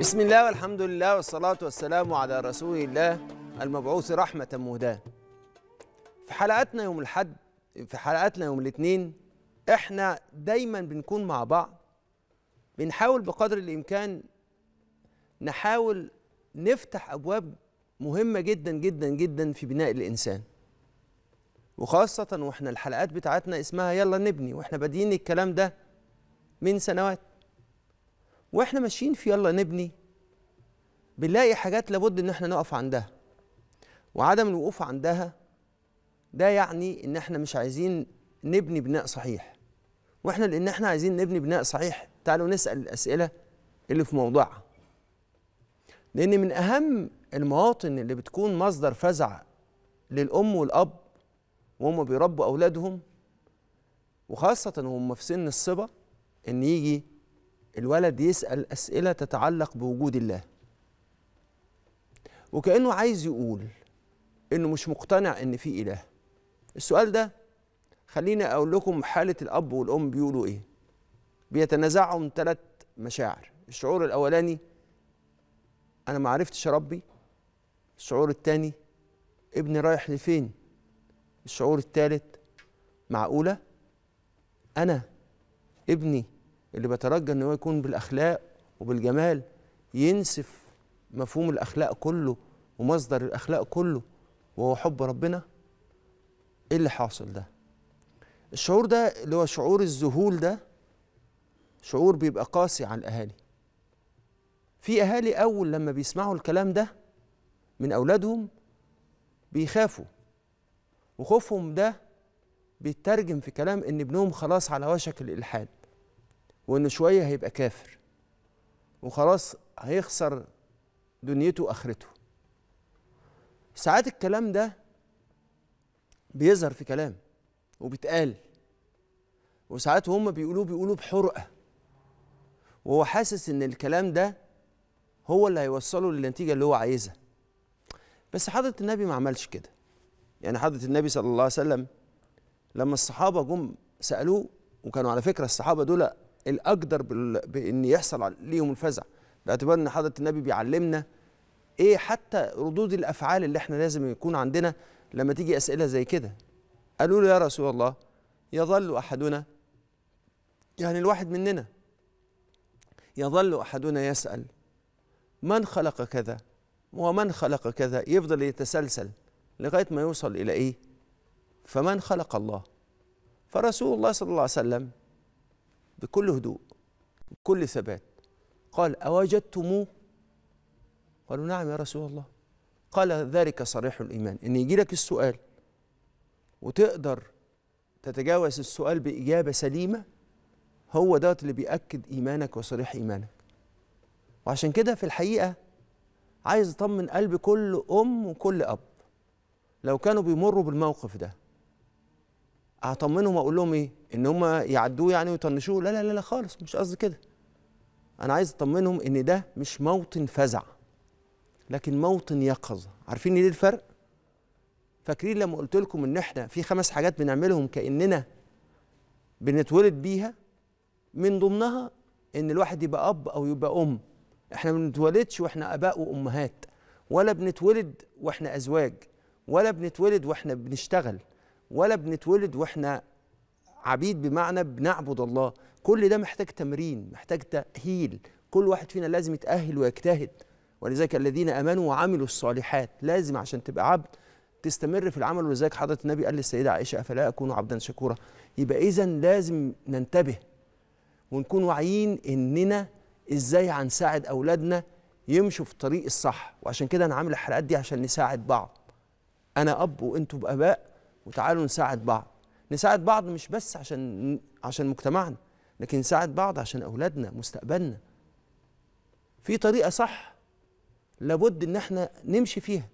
بسم الله والحمد لله والصلاة والسلام على رسول الله المبعوث رحمة مهداة في حلقاتنا يوم الحد في حلقاتنا يوم الاثنين احنا دايما بنكون مع بعض بنحاول بقدر الامكان نحاول نفتح ابواب مهمة جدا جدا جدا في بناء الانسان وخاصة واحنا الحلقات بتاعتنا اسمها يلا نبني واحنا بادئين الكلام ده من سنوات واحنا ماشيين في يلا نبني بنلاقي حاجات لابد ان احنا نقف عندها وعدم الوقوف عندها ده يعني ان احنا مش عايزين نبني بناء صحيح واحنا لان احنا عايزين نبني بناء صحيح تعالوا نسال الاسئله اللي في موضوعها لان من اهم المواطن اللي بتكون مصدر فزع للام والاب وهم بيربوا اولادهم وخاصه وهم في سن الصبا ان يجي الولد يسأل أسئلة تتعلق بوجود الله وكأنه عايز يقول إنه مش مقتنع إن في إله السؤال ده خليني أقول لكم حالة الأب والأم بيقولوا إيه بيتنازعهم من ثلاث مشاعر الشعور الأولاني أنا ما عرفتش أربي الشعور الثاني ابني رايح لفين الشعور الثالث معقولة أنا ابني اللي بترجى ان هو يكون بالاخلاق وبالجمال ينسف مفهوم الاخلاق كله ومصدر الاخلاق كله وهو حب ربنا ايه اللي حاصل ده الشعور ده اللي هو شعور الذهول ده شعور بيبقى قاسي على الاهالي في اهالي اول لما بيسمعوا الكلام ده من اولادهم بيخافوا وخوفهم ده بيترجم في كلام ان ابنهم خلاص على وشك الالحاد وانه شويه هيبقى كافر وخلاص هيخسر دنيته واخرته ساعات الكلام ده بيظهر في كلام وبيتقال وساعات هم بيقولوه بيقولوه بحرقه وهو حاسس ان الكلام ده هو اللي هيوصله للنتيجه اللي هو عايزها بس حضره النبي ما عملش كده يعني حضره النبي صلى الله عليه وسلم لما الصحابه جم سالوه وكانوا على فكره الصحابه دول الاقدر بان يحصل ليهم الفزع باعتبار ان حضره النبي بيعلمنا ايه حتى ردود الافعال اللي احنا لازم يكون عندنا لما تيجي اسئله زي كده قالوا له يا رسول الله يظل احدنا يعني الواحد مننا يظل احدنا يسال من خلق كذا ومن خلق كذا يفضل يتسلسل لغايه ما يوصل الى ايه فمن خلق الله فرسول الله صلى الله عليه وسلم بكل هدوء بكل ثبات قال أوجدتموه قالوا نعم يا رسول الله قال ذلك صريح الإيمان إن يجي لك السؤال وتقدر تتجاوز السؤال بإجابة سليمة هو دوت اللي بيأكد إيمانك وصريح إيمانك وعشان كده في الحقيقة عايز أطمن قلب كل أم وكل أب لو كانوا بيمروا بالموقف ده هطمنهم اقول لهم ايه ان هم يعدوه يعني ويطنشوه لا لا لا, لا خالص مش قصدي كده انا عايز اطمنهم ان ده مش موطن فزع لكن موطن يقظه عارفين ليه الفرق فاكرين لما قلت لكم ان احنا في خمس حاجات بنعملهم كاننا بنتولد بيها من ضمنها ان الواحد يبقى اب او يبقى ام احنا ما بنتولدش واحنا اباء وامهات ولا بنتولد واحنا ازواج ولا بنتولد واحنا بنشتغل ولا بنتولد واحنا عبيد بمعنى بنعبد الله كل ده محتاج تمرين محتاج تأهيل كل واحد فينا لازم يتأهل ويجتهد ولذلك الذين امنوا وعملوا الصالحات لازم عشان تبقى عبد تستمر في العمل ولذلك حضره النبي قال للسيده عائشه افلا اكون عبدا شكورا يبقى اذا لازم ننتبه ونكون واعيين اننا ازاي هنساعد اولادنا يمشوا في الطريق الصح وعشان كده انا عامل الحلقات دي عشان نساعد بعض انا اب وانتوا باباء وتعالوا نساعد بعض نساعد بعض مش بس عشان عشان مجتمعنا لكن نساعد بعض عشان اولادنا مستقبلنا في طريقه صح لابد ان احنا نمشي فيها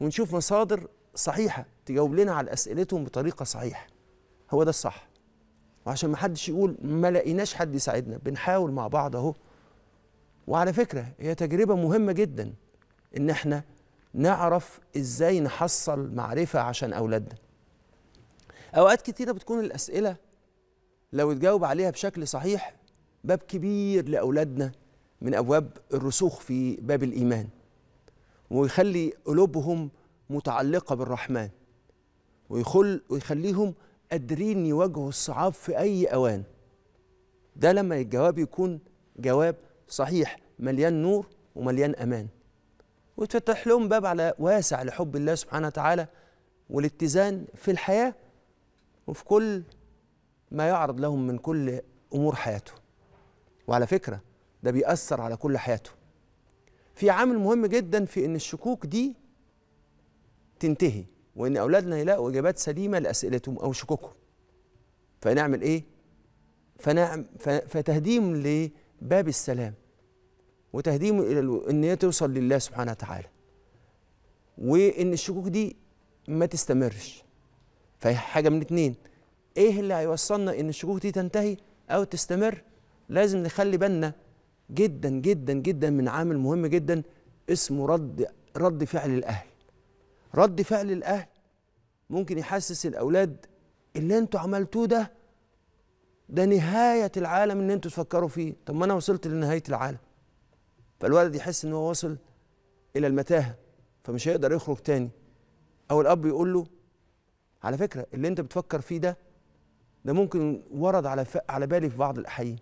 ونشوف مصادر صحيحه تجاوب لنا على اسئلتهم بطريقه صحيحه هو ده الصح وعشان ما حدش يقول ما لقيناش حد يساعدنا بنحاول مع بعض اهو وعلى فكره هي تجربه مهمه جدا ان احنا نعرف ازاي نحصل معرفه عشان اولادنا اوقات كتيره بتكون الاسئله لو اتجاوب عليها بشكل صحيح باب كبير لاولادنا من ابواب الرسوخ في باب الايمان ويخلي قلوبهم متعلقه بالرحمن ويخل ويخليهم قادرين يواجهوا الصعاب في اي اوان ده لما الجواب يكون جواب صحيح مليان نور ومليان امان وتفتح لهم باب على واسع لحب الله سبحانه وتعالى والاتزان في الحياة وفي كل ما يعرض لهم من كل أمور حياته وعلى فكرة ده بيأثر على كل حياته في عامل مهم جدا في أن الشكوك دي تنتهي وأن أولادنا يلاقوا إجابات سليمة لأسئلتهم أو شكوكهم فنعمل إيه؟ فنعم فتهديم لباب السلام وتهديمه الى الو... ان هي توصل لله سبحانه وتعالى وان الشكوك دي ما تستمرش فهي حاجه من اتنين ايه اللي هيوصلنا ان الشكوك دي تنتهي او تستمر لازم نخلي بالنا جدا جدا جدا من عامل مهم جدا اسمه رد رد فعل الاهل رد فعل الاهل ممكن يحسس الاولاد اللي انتوا عملتوه ده ده نهايه العالم ان انتوا تفكروا فيه طب ما انا وصلت لنهايه العالم فالولد يحس ان هو وصل الى المتاهه فمش هيقدر يخرج تاني او الاب يقول له على فكره اللي انت بتفكر فيه ده ده ممكن ورد على ف... على بالي في بعض الاحيان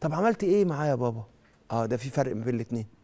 طب عملت ايه معايا يا بابا اه ده في فرق ما بين الاثنين